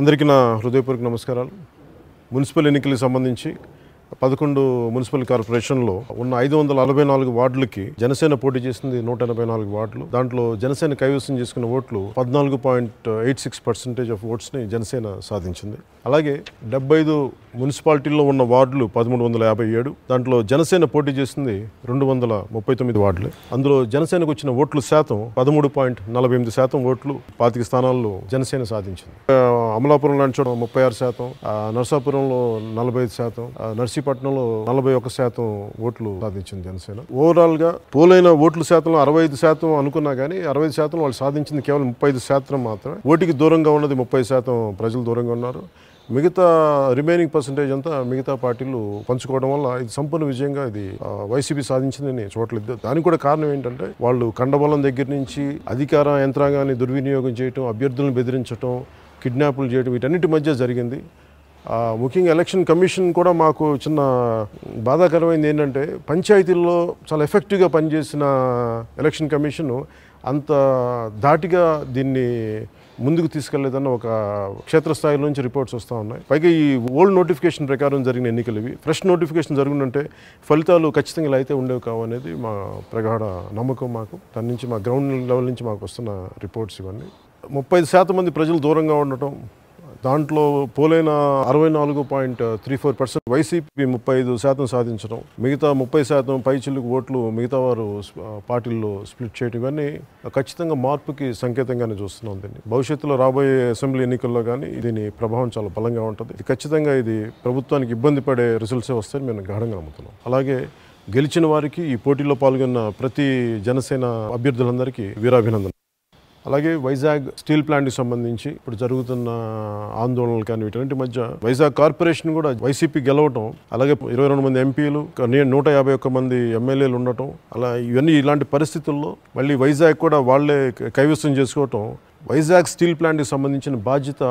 అందరికీ నా హృదయపూర్వక నమస్కారాలు మున్సిపల్ ఎన్నికలకు సంబంధించి పదకొండు మున్సిపల్ కార్పొరేషన్లో ఉన్న ఐదు వందల నలభై నాలుగు వార్డులకి జనసేన పోటీ చేసింది నూట ఎనభై నాలుగు వార్డులు దాంట్లో జనసేన కైవసం చేసుకున్న ఓట్లు పద్నాలుగు point eight six percentage of ఓట్స్ని జనసేన సాధించింది అలాగే డెబ్బై ఐదు మున్సిపాలిటీలో ఉన్న వార్డులు పదమూడు వందల యాభై ఏడు దాంట్లో జనసేన పోటీ చేసింది రెండు వందల ముప్పై తొమ్మిది వార్డులు అందులో జనసేనకు వచ్చిన ఓట్లు శాతం పదమూడు పాయింట్ నలభై ఎనిమిది శాతం ఓట్లు పాతిక స్థానాల్లో జనసేన సాధించింది అమలాపురం లాంటి ముప్పై ఆరు శాతం నర్సాపురంలో నలభై ఐదు శాతం నర్సీపట్నంలో నలభై ఒక శాతం ఓట్లు సాధించింది జనసేన ఓవరాల్ గా పోలైన ఓట్లు శాతం అరవై ఐదు శాతం అనుకున్నా కానీ అరవై ఐదు శాతం వాళ్ళు సాధించింది కేవలం ముప్పై ఐదు శాతం మాత్రమే ఓటికి దూరంగా ఉన్నది ముప్పై శాతం ప్రజలు దూరంగా ఉన్నారు మిగతా రిమైనింగ్ పర్సంటేజ్ అంతా మిగతా పార్టీలు పంచుకోవడం వల్ల ఇది సంపూర్ణ విజయంగా ఇది వైసీపీ సాధించిందని నేను చూడలేదు దానికి కూడా కారణం ఏంటంటే వాళ్ళు కండబలం దగ్గర నుంచి అధికార యంత్రాంగాన్ని దుర్వినియోగం చేయటం అభ్యర్థులను బెదిరించడం కిడ్నాప్లు చేయడం వీటన్నిటి మధ్య జరిగింది ముఖ్యంగా ఎలక్షన్ కమిషన్ కూడా మాకు చిన్న బాధాకరమైంది ఏంటంటే పంచాయతీల్లో చాలా ఎఫెక్టివ్గా పనిచేసిన ఎలక్షన్ కమిషన్ అంత ధాటిగా దీన్ని ముందుకు తీసుకెళ్లేదన్న ఒక క్షేత్రస్థాయి నుంచి రిపోర్ట్స్ వస్తూ ఉన్నాయి పైగా ఈ ఓల్డ్ నోటిఫికేషన్ ప్రకారం జరిగిన ఎన్నికలు ఇవి ఫ్రెష్ నోటిఫికేషన్ జరిగిందంటే ఫలితాలు ఖచ్చితంగా ఇలా అయితే ఉండేవి కావు అనేది మా ప్రగాఢ నమ్మకం మాకు దాని నుంచి మా గ్రౌండ్ లెవెల్ నుంచి మాకు వస్తున్న రిపోర్ట్స్ ఇవన్నీ ముప్పై శాతం మంది ప్రజలు దూరంగా ఉండటం దాంట్లో పోలైన అరవై నాలుగు point three four percent YCP ముప్పై ఐదు శాతం సాధించడం మిగతా ముప్పై శాతం పైచిల్లుకు ఓట్లు మిగతా వారు పార్టీల్లో స్ప్లిట్ చేయడం ఇవన్నీ ఖచ్చితంగా మార్పుకి సంకేతంగానే చూస్తున్నాం దీన్ని భవిష్యత్తులో రాబోయే అసెంబ్లీ ఎన్నికల్లో కానీ దీని ప్రభావం చాలా బలంగా ఉంటుంది ఇది ఖచ్చితంగా ఇది ప్రభుత్వానికి ఇబ్బంది పడే రిజల్ట్సే వస్తాయని మేము గాఢంగా నమ్ముతున్నాం అలాగే గెలిచిన వారికి ఈ పోటీలో పాల్గొన్న ప్రతి జనసేన అభ్యర్థులందరికీ వీరాభినందన అలాగే వైజాగ్ స్టీల్ ప్లాంట్కి సంబంధించి ఇప్పుడు జరుగుతున్న ఆందోళనలు కానీ వీటి మధ్య వైజాగ్ కార్పొరేషన్ కూడా వైసీపీ గెలవటం అలాగే ఇరవై రెండు మంది ఎంపీలు నూట యాభై ఒక్క మంది ఎమ్మెల్యేలు ఉండటం అలా ఇవన్నీ ఇలాంటి పరిస్థితుల్లో మళ్ళీ వైజాగ్ కూడా వాళ్లే కైవసం చేసుకోవటం వైజాగ్ స్టీల్ ప్లాంట్కి సంబంధించిన బాధ్యత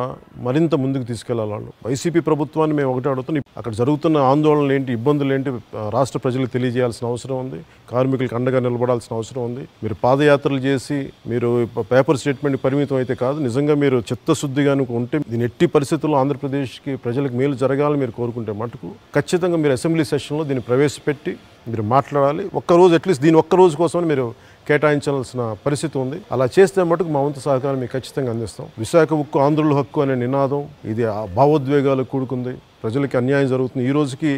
మరింత ముందుకు తీసుకెళ్లాలి వైసీపీ ప్రభుత్వాన్ని మేము ఒకటే అడుగుతాం అక్కడ జరుగుతున్న ఆందోళనలు ఏంటి ఇబ్బందులు ఏంటి రాష్ట్ర ప్రజలకు తెలియజేయాల్సిన అవసరం ఉంది కార్మికులకు అండగా నిలబడాల్సిన అవసరం ఉంది మీరు పాదయాత్రలు చేసి మీరు పేపర్ స్టేట్మెంట్ పరిమితం అయితే కాదు నిజంగా మీరు చిత్తశుద్ధిగా ఉంటే దీని ఎట్టి పరిస్థితుల్లో ఆంధ్రప్రదేశ్కి ప్రజలకు మేలు జరగాలని మీరు కోరుకుంటే మటుకు ఖచ్చితంగా మీరు అసెంబ్లీ సెషన్లో దీన్ని ప్రవేశపెట్టి మీరు మాట్లాడాలి ఒక్కరోజు అట్లీస్ట్ దీని ఒక్కరోజు కోసం మీరు కేటాయించాల్సిన పరిస్థితి ఉంది అలా చేస్తే మటుకు మా వంతు సహకారం మీకు ఖచ్చితంగా అందిస్తాం విశాఖ ఉక్కు ఆంధ్రుల హక్కు అనే నినాదం ఇది భావోద్వేగాలు కూడుకుంది ప్రజలకి అన్యాయం జరుగుతుంది ఈ రోజుకి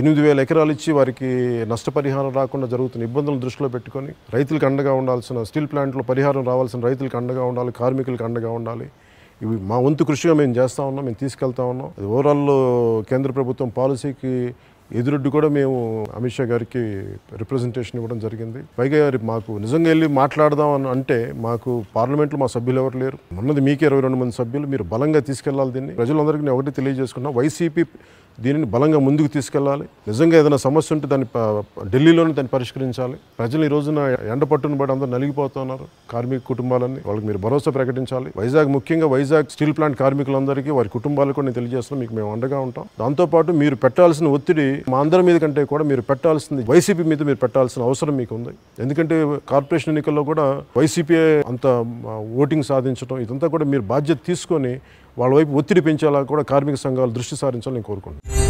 ఎనిమిది వేల ఎకరాలు ఇచ్చి వారికి నష్టపరిహారం రాకుండా జరుగుతున్న ఇబ్బందులను దృష్టిలో పెట్టుకొని రైతులకు అండగా ఉండాల్సిన స్టీల్ ప్లాంట్లో పరిహారం రావాల్సిన రైతులకు అండగా ఉండాలి కార్మికులకు అండగా ఉండాలి ఇవి మా వంతు కృషిగా మేము చేస్తూ ఉన్నాం మేము తీసుకెళ్తా ఉన్నాం ఓవరాల్ కేంద్ర ప్రభుత్వం పాలసీకి ఎదురొడ్డు కూడా మేము అమిత్ షా గారికి రిప్రజెంటేషన్ ఇవ్వడం జరిగింది పైగా మాకు నిజంగా వెళ్ళి మాట్లాడదాం అని అంటే మాకు పార్లమెంట్లో మా సభ్యులు ఎవరు లేరు ఉన్నది మీకే ఇరవై రెండు మంది సభ్యులు మీరు బలంగా తీసుకెళ్లాలి దీన్ని ప్రజలందరికీ నేను ఒకటి తెలియజేసుకున్నా వైసీపీ దీనిని బలంగా ముందుకు తీసుకెళ్లాలి నిజంగా ఏదైనా సమస్య ఉంటే దాన్ని ఢిల్లీలోనే దాన్ని పరిష్కరించాలి ప్రజలు ఈ రోజున ఎండ పట్టును బట్టి అందరూ నలిగిపోతున్నారు కార్మిక కుటుంబాలని వాళ్ళకి మీరు భరోసా ప్రకటించాలి వైజాగ్ ముఖ్యంగా వైజాగ్ స్టీల్ ప్లాంట్ కార్మికులందరికీ వారి కుటుంబాలకు నేను తెలియజేస్తున్నాం మీకు మేము అండగా ఉంటాం దాంతోపాటు మీరు పెట్టాల్సిన ఒత్తిడి మా అందరి మీద కంటే కూడా మీరు పెట్టాల్సింది వైసీపీ మీద మీరు పెట్టాల్సిన అవసరం మీకు ఉంది ఎందుకంటే కార్పొరేషన్ ఎన్నికల్లో కూడా వైసీపీ అంత ఓటింగ్ సాధించడం ఇదంతా కూడా మీరు బాధ్యత తీసుకొని వాళ్ళ వైపు ఒత్తిడి పెంచేలా కూడా కార్మిక సంఘాలు దృష్టి సారించాలని కోరుకుంటున్నాను